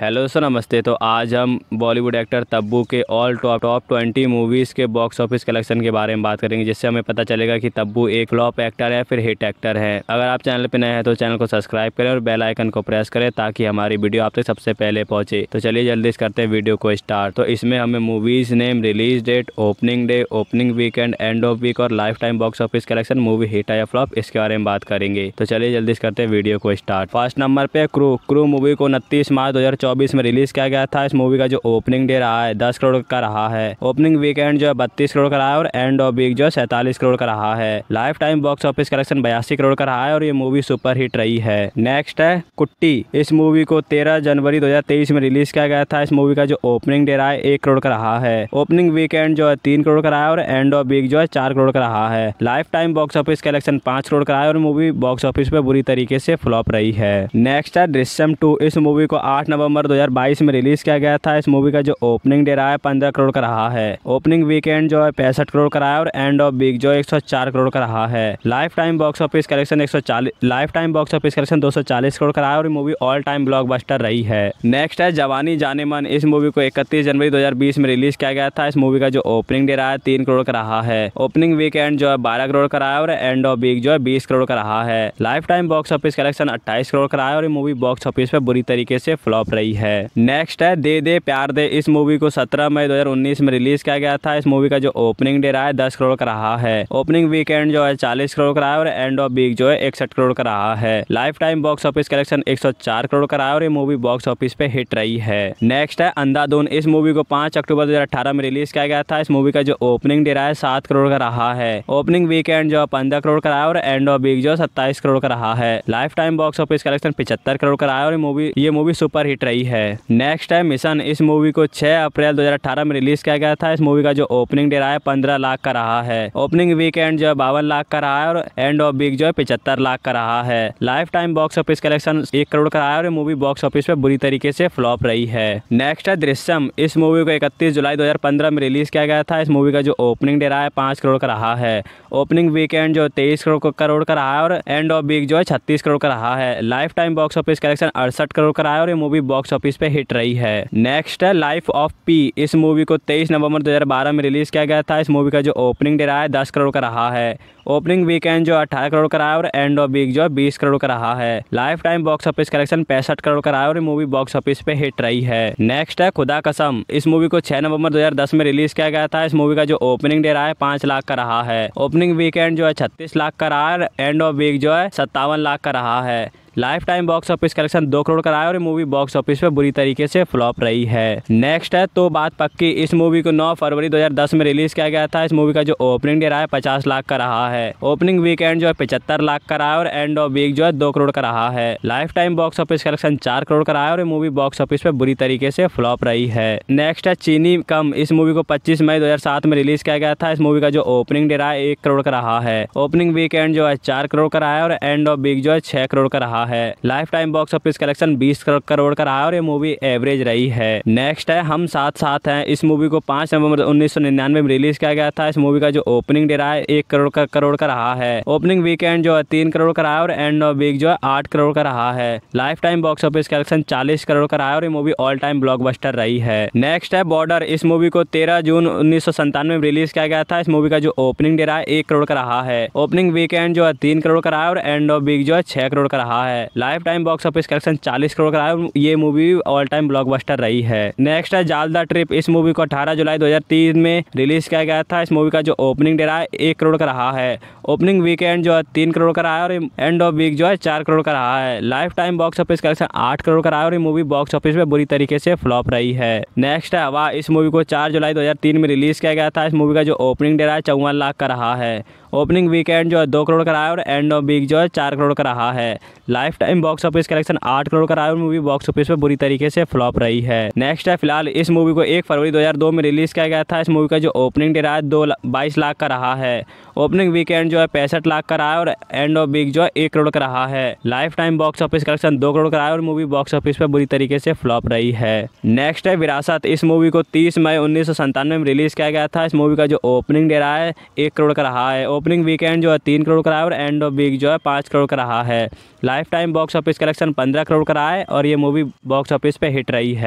hello sir नमस्ते तो आज हम बॉलीवुड एक्टर तब्बू के all top top twenty movies के बॉक्स ऑफिस कलेक्शन के बारे में बात करेंगे जिससे हमें पता चलेगा कि तब्बू एक फ्लॉप एक्टर है फिर हिट एक्टर है अगर आप चैनल पर नए हैं तो चैनल को सब्सक्राइब करें और बेल आइकन को प्रेस करें ताकि हमारी वीडियो आप तक सबसे पहले पहुंचे तो चलिए जल्दी से करते हैं वीडियो को स्टार्ट तो इसमें हमें movies name release date opening day opening weekend end of week और lifetime box office collection movie hit या फ्लॉप इसके बारे में बात करेंगे तो चलिए जल्दी से करते हैं वीडियो को स्टार्ट फर्स्ट नंबर पर क्रू क्रू मूवी को उनतीस मार्च दो 2024 में रिलीज किया गया था इस मूवी का जो ओपनिंग डे रहा है दस करोड़ का रहा है ओपनिंग वीकेंड जो है बत्तीस करोड़ का रहा है और एंड ऑफ वीक जो है सैतालीस करोड़ का रहा है lifetime box office collection बयासी करोड़ का रहा है और ये मूवी सुपर हिट रही है नेक्स्ट है कुट्टी इस मूवी को तेरह जनवरी दो में रिलीज किया गया था इस मूवी का जो ओपनिंग डे रहा है एक करोड़ का रहा है ओपनिंग वीकेंड जो है तीन करोड़ का रहा है और एंड ऑफ वीक जो है चार करोड़ का रहा है lifetime box office collection पांच करोड़ का रहा है और मूवी बॉक्स ऑफिस पे बुरी तरीके से फ्लॉप रही है नेक्स्ट है दृश्यम टू इस मूवी को आठ नवम्बर दिसंबर 2022 में रिलीज़ किया गया था इस मूवी का जो ओपनिंग डे रहा है पंद्रह करोड़ का रहा है ओपनिंग वीकेंड जो है पैंसठ करोड़ का रहा है और एंड ऑफ वीक जो एक करोड़ का रहा है lifetime box office collection एक lifetime box office collection दो करोड़ का रहा है और मूवी ऑल टाइम ब्लॉक रही है नेक्स्ट है जवानी जाने मन इस मूवी को इकतीस जनवरी दो में रिलीज किया गया था इस मूवी का जो ओपनिंग डे रहा है तीन करोड़ का रहा है ओपनिंग वीकेंड जो है बारह करोड़ का रहा है और एंड ऑफ वीक जो है बीस करोड़ का रहा है lifetime box office collection अट्ठाईस करोड़ का रहा है और मूवी बॉक्स ऑफिस पर बुरी तरीके से फ्लॉप रही आई है नेक्स्ट है दे दे प्यार दे इस मूवी को सत्रह मई 2019 में रिलीज किया गया था इस मूवी का जो ओपनिंग डे रहा है दस करोड़ का रहा है ओपनिंग वीकेंड जो है चालीस करोड़ का रहा है और एंड ऑफ वीक जो है इकसठ करोड़ का रहा है lifetime box office collection एक करोड़ का रहा है और ये मूवी बॉक्स ऑफिस पे हिट रही है नेक्स्ट है अंधाधुन इस मूवी को पांच अक्टूबर दो में रिलीज किया गया था इस मूवी का जो ओपनिंग डे रहा है सात करोड़ का रहा है ओपनिंग वीकेंड जो है पंद्रह करोड़ का रहा है और एंड ऑफ वीक जो है सत्ताईस करोड़ का रहा है lifetime box office collection पिछहत्तर करोड़ का रहा है और मूवी ये मूवी सुपर हिट रही आई है नेक्स्ट है मिशन इस मूवी को 6 अप्रैल 2018 में रिलीज किया गया था इस मूवी का जो ओपनिंग डे रहा है पंद्रह लाख का रहा है ओपनिंग वीकेंड जो है बावन लाख का रहा है और एंड ऑफ वीक जो है पिछहत्तर लाख का रहा है lifetime box office collection एक करोड़ का रहा है और मूवी बॉक्स ऑफिस पे बुरी तरीके से फ्लॉप रही है नेक्स्ट है दृश्यम इस मूवी को इकतीस जुलाई दो में रिलीज किया गया था इस मूवी का जो ओपनिंग डे रहा है पांच करोड़ का रहा है ओपनिंग वीकेंड जो तेईस करोड़ का रहा है और एंड ऑफ वीक जो है छत्तीस करोड़ का रहा है lifetime box office collection अड़सठ करोड़ का रहा है और ये मूवी बॉक्स ऑफिस पे हिट रही है नेक्स्ट है लाइफ ऑफ पी इस मूवी को तेईस नवंबर 2012 में रिलीज किया गया था इस मूवी का जो ओपनिंग डे रहा है दस करोड़ का रहा है ओपनिंग वीकेंड जो 18 करोड़ का रहा है और एंड ऑफ वीक जो है बीस करोड़ का रहा है lifetime box office collection पैंसठ करोड़ का रहा है और मूवी बॉक्स ऑफिस पे हिट रही है नेक्स्ट है खुदा कसम इस मूवी को छह नवंबर दो में रिलीज किया गया था इस मूवी का जो ओपनिंग डे रहा है पांच लाख का रहा है ओपनिंग वीकेंड जो है छत्तीस लाख का रहा है एंड ऑफ वीक जो है सत्तावन लाख का रहा है lifetime box office collection दो करोड़ का आया और मूवी बॉक्स ऑफिस पे बुरी तरीके से फ्लॉप रही है नेक्स्ट है तो बात पक्की इस मूवी को नौ फरवरी 2010 में रिलीज किया गया था इस मूवी का जो ओपनिंग डे रहा है पचास लाख का रहा है ओपनिंग वीकेंड जो है पचहत्तर लाख का रहा है और एंड ऑफ वीक जो है दो करोड़ का रहा है lifetime box office collection चार करोड़ का रहा है और मूवी बॉक्स ऑफिस पे बुरी तरीके से फ्लॉप रही है नेक्स्ट है चीनी कम इस मूवी को पच्चीस मई दो में रिलीज किया गया था इस मूवी का जो ओपनिंग डे रहा है एक करोड़ का रहा है ओपनिंग वीकेंड जो है चार करोड़ का रहा है और एंड ऑफ वीक जो है छह करोड़ का रहा है है lifetime box office collection बीस करोड़ का रहा है और ये मूवी एवरेज रही है नेक्स्ट है हम साथ साथ हैं इस मूवी को पांच नवंबर मतलब उन्नीस में रिलीज किया गया था इस मूवी का जो ओपनिंग डे रहा है एक करोड़ का करोड़ का रहा है ओपनिंग वीकेंड जो है तीन करोड़ का रहा है और एंड ऑफ वीक जो है आठ करोड़ का रहा है lifetime box office collection चालीस करोड़ का रहा है और ये मूवी ऑल टाइम ब्लॉक रही है नेक्स्ट है बॉर्डर इस मूवी को तेरह जून उन्नीस में रिलीज किया गया था इस मूवी का जो ओपनिंग डे रहा है एक करोड़ का रहा है ओपनिंग वीकेंड जो है तीन करोड़ का रहा है और एंड ऑफ वीक जो है छह करोड़ का रहा है है lifetime box office collection चालीस करोड़ का रहा ये मूवी ऑल टाइम ब्लॉकबस्टर रही है नेक्स्ट है जालदा ट्रिप इस मूवी को अठारह जुलाई दो में रिलीज किया गया था इस मूवी का जो ओपनिंग डे रहा है एक करोड़ का रहा है ओपनिंग वीकेंड जो है तीन करोड़ का रहा है और एंड ऑफ वीक जो है चार करोड़ का रहा है lifetime box office collection आठ करोड़ का रहा है और ये मूवी बॉक्स ऑफिस में बुरी तरीके से फ्लॉप रही है नेक्स्ट है हवा इस मूवी को चार जुलाई 2003 में रिलीज किया गया था इस मूवी का जो ओपनिंग डे रहा है चौवन लाख का रहा है ओपनिंग वीकेंड जो है दो करोड़ का रहा है और एंड ऑफ वीक जो है चार करोड़ का रहा है lifetime box office collection आठ करोड़ का रहा है और मूवी बॉक्स ऑफिस पर बुरी तरीके से फ्लॉप रही है नेक्स्ट है फिलहाल इस मूवी को एक फरवरी दो में रिलीज किया गया था इस मूवी का जो ओपनिंग डे रहा है दो बाईस लाख का रहा है ओपनिंग वीकेंड जो है पैंसठ लाख का रहा है और एंड ऑफ वीक जो है एक करोड़ का रहा है lifetime box office collection दो करोड़ का रहा है और मूवी बॉक्स ऑफिस पर बुरी तरीके से फ्लॉप रही है नेक्स्ट है विरासत इस मूवी को तीस मई उन्नीस में रिलीज किया गया था इस मूवी का जो ओपनिंग डे रहा है एक करोड़ का रहा है ओपनिंग वीकेंड जो है तीन करोड़ का रहा है और एंड ऑफ वीक जो है पाँच करोड़ का रहा है lifetime box office collection पंद्रह करोड़ का रहा है और ये मूवी बॉक्स ऑफिस पर हिट रही है